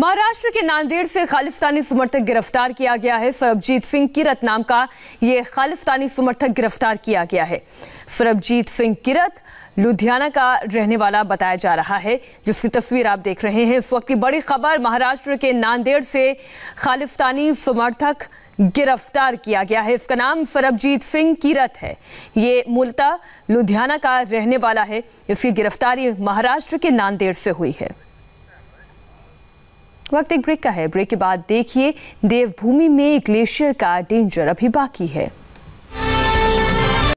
महाराष्ट्र के नांदेड़ से खालिस्तानी समर्थक गिरफ्तार किया गया है सरबजीत सिंह किरत नाम का ये खालिस्तानी समर्थक गिरफ्तार किया गया है सरबजीत सिंह किरत लुधियाना का रहने वाला बताया जा रहा है जिसकी तस्वीर आप देख रहे हैं इस वक्त की बड़ी खबर महाराष्ट्र के नांदेड़ से खालिस्तानी समर्थक गिरफ्तार किया गया है इसका नाम सरबजीत सिंह कीरत है ये मूलतः लुधियाना का रहने वाला है इसकी गिरफ्तारी महाराष्ट्र के नांदेड़ से हुई है वक्त एक ब्रेक का है ब्रेक के बाद देखिए देवभूमि में ग्लेशियर का डेंजर अभी बाकी है